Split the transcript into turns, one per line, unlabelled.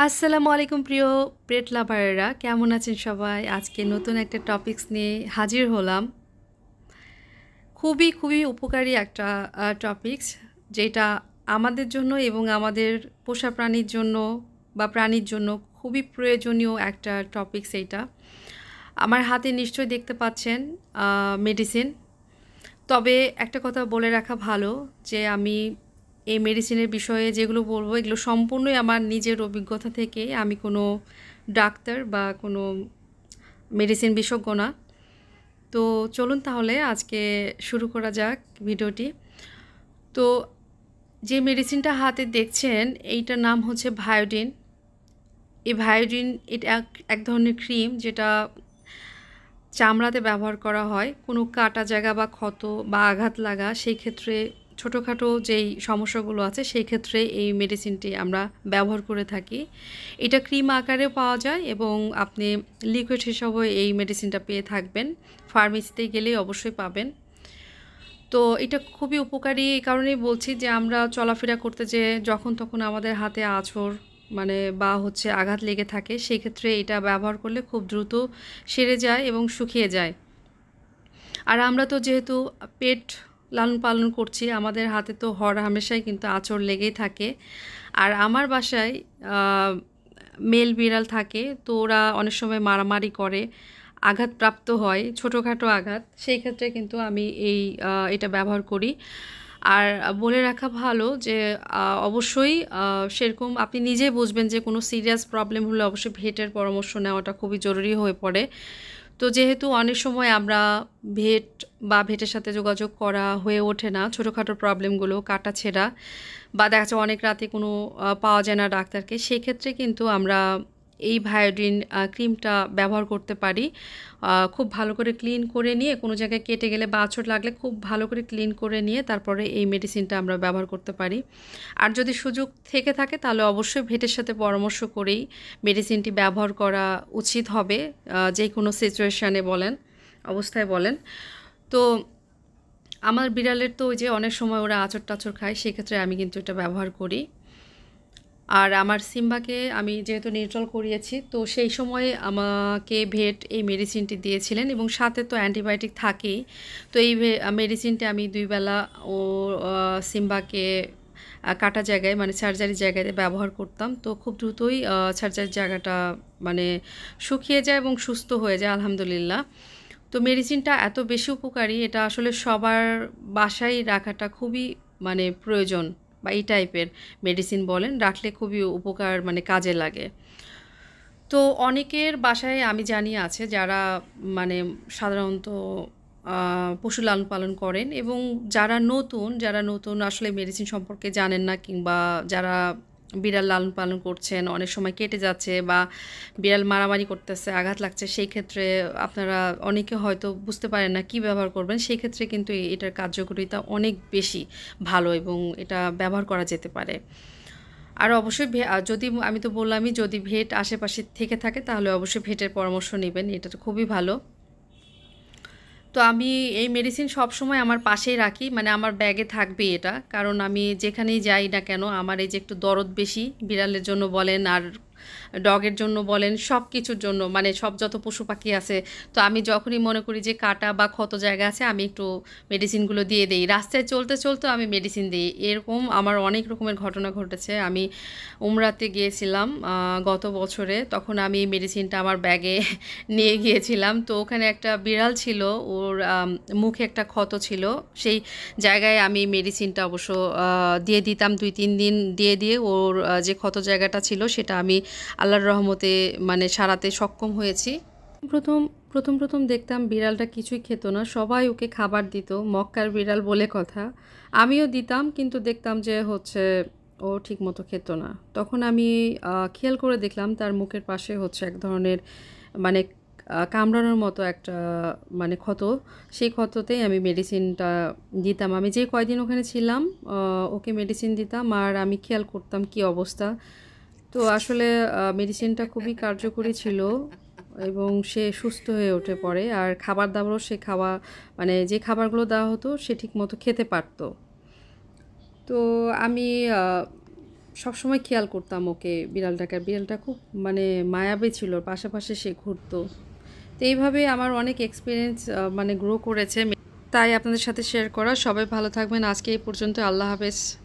আসসালামু আলাইকুম প্রিয় পেট লাভারেরা কেমন আছেন সবাই আজকে নতুন একটা টপিকস নিয়ে হাজির হলাম খুবই খুবই উপকারী একটা টপিকস যেটা আমাদের জন্য এবং আমাদের পোষা প্রাণীর জন্য বা প্রাণীর জন্য খুবই প্রয়োজনীয় একটা টপিকস এইটা আমার হাতে নিশ্চয়ই দেখতে পাচ্ছেন মেডিসিন তবে একটা কথা বলে রাখা ভালো যে আমি এই মেডিসিনের বিষয়ে যেগুলো বলবো এগুলো সম্পূর্ণই আমার নিজের অভিজ্ঞতা থেকে আমি কোনো ডাক্তার বা কোনো মেডিসিন বিশেষজ্ঞ না তো চলুন তাহলে আজকে শুরু করা যাক ভিডিওটি তো যে মেডিসিনটা হাতে দেখছেন এইটার নাম হচ্ছে ভায়োডিন এই ভায়োডিন এটা এক ধরনের ক্রিম যেটা চামড়াতে ব্যবহার করা হয় কোনো কাটা জায়গা বা ক্ষত বা আঘাত লাগা সেই ক্ষেত্রে ছোটোখাটো যেই সমস্যাগুলো আছে সেই ক্ষেত্রে এই মেডিসিনটি আমরা ব্যবহার করে থাকি এটা ক্রিম আকারে পাওয়া যায় এবং আপনি লিকুইড হিসাবে এই মেডিসিনটা পেয়ে থাকবেন ফার্মেসিতে গেলেই অবশ্যই পাবেন তো এটা খুবই উপকারী এই কারণেই বলছি যে আমরা চলাফেরা করতে যে যখন তখন আমাদের হাতে আছর মানে বা হচ্ছে আঘাত লেগে থাকে সেই ক্ষেত্রে এটা ব্যবহার করলে খুব দ্রুত সেরে যায় এবং শুকিয়ে যায় আর আমরা তো যেহেতু পেট লালন পালন করছি আমাদের হাতে তো হর হামেশাই কিন্তু আঁচড় লেগেই থাকে আর আমার বাসায় মেল বিড়াল থাকে তো ওরা অনেক সময় মারামারি করে আঘাতপ্রাপ্ত হয় ছোটোখাটো আঘাত সেই ক্ষেত্রে কিন্তু আমি এই এটা ব্যবহার করি আর বলে রাখা ভালো যে অবশ্যই সেরকম আপনি নিজেই বুঝবেন যে কোনো সিরিয়াস প্রবলেম হলে অবশ্যই ভেটের পরামর্শ নেওয়াটা খুবই জরুরি হয়ে পড়ে তো যেহেতু অনেক সময় আমরা ভেট বা ভেটের সাথে যোগাযোগ করা হয়ে ওঠে না ছোটোখাটো প্রবলেমগুলো কাটা ছেঁড়া বা দেখা যাচ্ছে অনেক রাতে কোনো পাওয়া যায় না ডাক্তারকে সেক্ষেত্রে কিন্তু আমরা এই ভায়োডিন ক্রিমটা ব্যবহার করতে পারি খুব ভালো করে ক্লিন করে নিয়ে কোনো জায়গায় কেটে গেলে বা আঁচড় লাগলে খুব ভালো করে ক্লিন করে নিয়ে তারপরে এই মেডিসিনটা আমরা ব্যবহার করতে পারি আর যদি সুযোগ থেকে থাকে তাহলে অবশ্যই ভেটের সাথে পরামর্শ করেই মেডিসিনটি ব্যবহার করা উচিত হবে যে কোনো সিচুয়েশানে বলেন অবস্থায় বলেন তো আমার বিড়ালের তো ওই যে অনেক সময় ওরা আচর টাচর খায় সেক্ষেত্রে আমি কিন্তু এটা ব্যবহার করি আর আমার সিম্বাকে আমি যেহেতু নিউট্রাল করিয়েছি তো সেই সময় আমাকে ভেট এই মেডিসিনটি দিয়েছিলেন এবং সাথে তো অ্যান্টিবায়োটিক থাকেই তো এই মেডিসিনটা আমি দুইবেলা ও সিম্বাকে কাটা জায়গায় মানে সার্জারি জায়গাতে ব্যবহার করতাম তো খুব দ্রুতই সার্জারির জায়গাটা মানে শুকিয়ে যায় এবং সুস্থ হয়ে যায় আলহামদুলিল্লাহ তো মেডিসিনটা এত বেশি উপকারী এটা আসলে সবার বাসায় রাখাটা খুবই মানে প্রয়োজন বা এই টাইপের মেডিসিন বলেন রাখলে খুবই উপকার মানে কাজে লাগে তো অনেকের বাসায় আমি জানি আছে যারা মানে সাধারণত পশু লালন পালন করেন এবং যারা নতুন যারা নতুন আসলে মেডিসিন সম্পর্কে জানেন না কিংবা যারা বিড়াল লালন পালন করছেন অনেক সময় কেটে যাচ্ছে বা বিড়াল মারামারি করতেছে আঘাত লাগছে সেই ক্ষেত্রে আপনারা অনেকে হয়তো বুঝতে পারেন না কি ব্যবহার করবেন সেই ক্ষেত্রে কিন্তু এটার কার্যকরিতা অনেক বেশি ভালো এবং এটা ব্যবহার করা যেতে পারে আর অবশ্যই যদি আমি তো বললামই যদি ভেট আশেপাশে থেকে থাকে তাহলে অবশ্যই ভেটের পরামর্শ নেবেন এটা তো খুবই ভালো তো আমি এই মেডিসিন সব সময় আমার পাশেই রাখি মানে আমার ব্যাগে থাকবে এটা কারণ আমি যেখানেই যাই না কেন আমার এই যে একটু দরদ বেশি বিড়ালের জন্য বলেন আর ডগের জন্য বলেন সব কিছুর জন্য মানে সব যত পশু পাখি আছে তো আমি যখনই মনে করি যে কাটা বা ক্ষত জায়গা আছে আমি একটু মেডিসিনগুলো দিয়ে দিই রাস্তায় চলতে চলতে আমি মেডিসিন দিই এরকম আমার অনেক রকমের ঘটনা ঘটেছে আমি উমরাতে গিয়েছিলাম গত বছরে তখন আমি মেডিসিনটা আমার ব্যাগে নিয়ে গিয়েছিলাম তো ওখানে একটা বিড়াল ছিল ওর মুখে একটা ক্ষত ছিল সেই জায়গায় আমি মেডিসিনটা অবশ্য দিয়ে দিতাম দুই তিন দিন দিয়ে দিয়ে ওর যে ক্ষত জায়গাটা ছিল সেটা আমি আল্লাহর রহমতে মানে সারাতে সক্ষম হয়েছি প্রথম প্রথম প্রথম দেখতাম বিড়ালটা কিছুই খেত না সবাই ওকে খাবার দিত মক্কার বিড়াল বলে কথা আমিও দিতাম কিন্তু দেখতাম যে হচ্ছে ও ঠিকমতো খেত না তখন আমি খেয়াল করে দেখলাম তার মুখের পাশে হচ্ছে এক ধরনের মানে কামড়ানোর মতো একটা মানে ক্ষত সেই ক্ষততেই আমি মেডিসিনটা দিতাম আমি যে কয়দিন ওখানে ছিলাম ওকে মেডিসিন দিতাম আর আমি খেয়াল করতাম কি অবস্থা তো আসলে মেডিসিনটা খুবই কার্যকরী ছিল এবং সে সুস্থ হয়ে ওঠে পড়ে আর খাবার দাবারও সে খাওয়া মানে যে খাবারগুলো দেওয়া হতো সে ঠিক মতো খেতে পারত তো আমি সবসময় খেয়াল করতাম ওকে বিড়ালটাকে বিড়ালটা খুব মানে মায়াবী ছিল পাশাপাশি সে ঘুরতো তো এইভাবে আমার অনেক এক্সপিরিয়েন্স মানে গ্রো করেছে তাই আপনাদের সাথে শেয়ার করা সবাই ভালো থাকবেন আজকে এই পর্যন্ত আল্লাহ হাফেজ